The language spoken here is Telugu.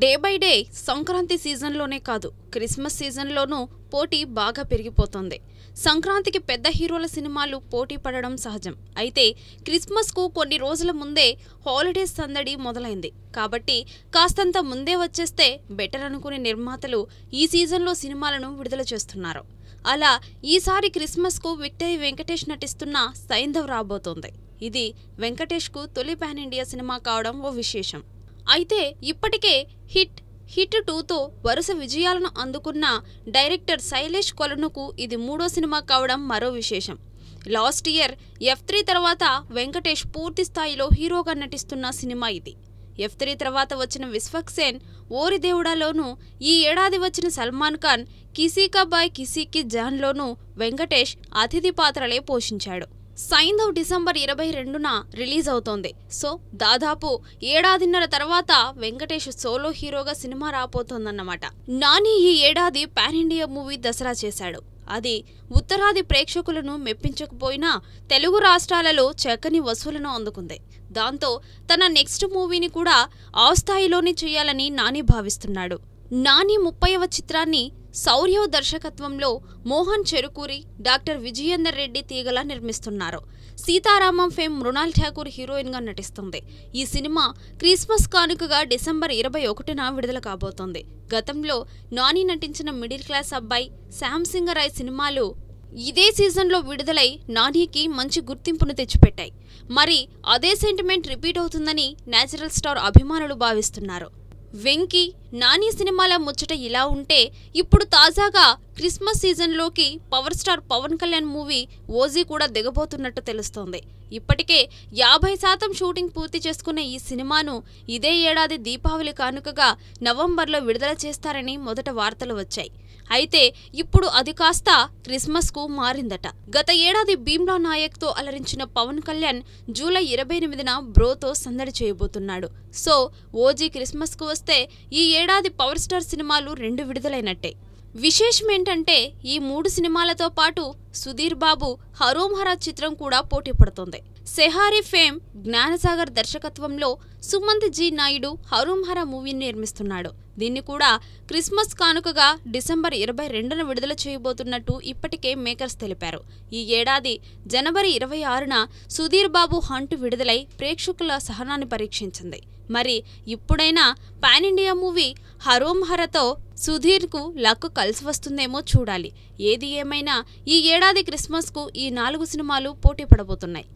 డే బై డే సంక్రాంతి సీజన్లోనే కాదు క్రిస్మస్ సీజన్లోనూ పోటీ బాగా పెరిగిపోతుంది సంక్రాంతికి పెద్ద హీరోల సినిమాలు పోటీ పడడం సహజం అయితే క్రిస్మస్కు కొన్ని రోజుల ముందే హాలిడేస్ సందడి మొదలైంది కాబట్టి కాస్తంత ముందే వచ్చేస్తే బెటర్ అనుకునే నిర్మాతలు ఈ సీజన్లో సినిమాలను విడుదల చేస్తున్నారు అలా ఈసారి క్రిస్మస్కు విక్టరీ వెంకటేష్ నటిస్తున్న సైంధవ్ రాబోతోంది ఇది వెంకటేష్కు తొలి పాన్ ఇండియా సినిమా కావడం ఓ విశేషం అయితే ఇప్పటికే హిట్ హిట్ టూతో వరుస విజయాలను అందుకున్న డైరెక్టర్ శైలేష్ కొలనుకు ఇది మూడో సినిమా కావడం మరో విశేషం లాస్ట్ ఇయర్ ఎఫ్ త్రీ తర్వాత వెంకటేష్ పూర్తి స్థాయిలో హీరోగా నటిస్తున్న సినిమా ఇది ఎఫ్ త్రీ తర్వాత వచ్చిన విశ్వక్సేన్ ఓరి దేవుడాలోనూ ఈ ఏడాది వచ్చిన సల్మాన్ ఖాన్ కిసీకా బాయ్ కిసీకి జాన్లోనూ వెంకటేష్ అతిథి పాత్రలే పోషించాడు సైంధవ్ డిసెంబర్ ఇరవై రెండున రిలీజ్ అవుతోంది సో దాదాపు ఏడాదిన్నర తర్వాత వెంకటేష్ సోలో హీరోగా సినిమా రాబోతోందన్నమాట నాని ఈ ఏడాది పాన్ ఇండియా మూవీ దసరా చేశాడు అది ఉత్తరాది ప్రేక్షకులను మెప్పించకపోయినా తెలుగు రాష్ట్రాలలో చక్కని వసూలను అందుకుంది దాంతో తన నెక్స్ట్ మూవీని కూడా ఆ స్థాయిలోనే చేయాలని నాని భావిస్తున్నాడు నాని ముప్పైవ చిత్రాన్ని శౌర్య దర్శకత్వంలో మోహన్ చెరుకూరి డాక్టర్ విజయేందర్ రెడ్డి తీగలా నిర్మిస్తున్నారు సీతారామం ఫేమ్ మృణాల్ ఠాకూర్ హీరోయిన్గా నటిస్తుంది ఈ సినిమా క్రిస్మస్ కానుకగా డిసెంబర్ ఇరవై ఒకటిన విడుదల కాబోతోంది గతంలో నాని నటించిన మిడిల్ క్లాస్ అబ్బాయి శామ్ సింగరాయ్ సినిమాలు ఇదే సీజన్లో విడుదలై నానికి మంచి గుర్తింపును తెచ్చిపెట్టాయి మరి అదే సెంటిమెంట్ రిపీట్ అవుతుందని నేచురల్ స్టార్ అభిమానులు భావిస్తున్నారు వెంకీ నాని సినిమాల ముచ్చట ఇలా ఉంటే ఇప్పుడు తాజాగా క్రిస్మస్ సీజన్లోకి power star Pawan Kalyan movie OG కూడా దిగబోతున్నట్టు తెలుస్తోంది ఇప్పటికే యాభై శాతం షూటింగ్ పూర్తి చేసుకున్న ఈ సినిమాను ఇదే ఏడాది దీపావళి కానుకగా నవంబర్లో విడుదల చేస్తారని మొదట వార్తలు వచ్చాయి అయితే ఇప్పుడు అది కాస్త క్రిస్మస్కు మారిందట గత ఏడాది భీమ్లా నాయక్తో అలరించిన పవన్ కళ్యాణ్ జూలై ఇరవై ఎనిమిదిన బ్రోతో సందడి చేయబోతున్నాడు సో ఓజీ క్రిస్మస్కు వస్తే ఈ ఏడాది పవర్ స్టార్ సినిమాలు రెండు విడుదలైనట్టే విశేషం ఏంటంటే ఈ మూడు సినిమాలతో పాటు సుధీర్ బాబు హరోంహరా చిత్రం కూడా పోటీ పడుతుంది సెహారీ ఫేమ్ జ్ఞానసాగర్ దర్శకత్వంలో సుమంత్ జీ నాయుడు హరుంహర మూవీని నిర్మిస్తున్నాడు దీన్ని కూడా క్రిస్మస్ కానుకగా డిసెంబర్ ఇరవై రెండున విడుదల చేయబోతున్నట్టు ఇప్పటికే మేకర్స్ తెలిపారు ఈ ఏడాది జనవరి ఇరవై ఆరున సుధీర్ బాబు హంటు విడుదలై ప్రేక్షకుల సహనాన్ని పరీక్షించింది మరి ఇప్పుడైనా పాన్ ఇండియా మూవీ హరోంహరతో సుధీర్కు లక్ కలిసి వస్తుందేమో చూడాలి ఏది ఏమైనా ఈ ఏడాది క్రిస్మస్కు ఈ నాలుగు సినిమాలు పోటీ పడబోతున్నాయి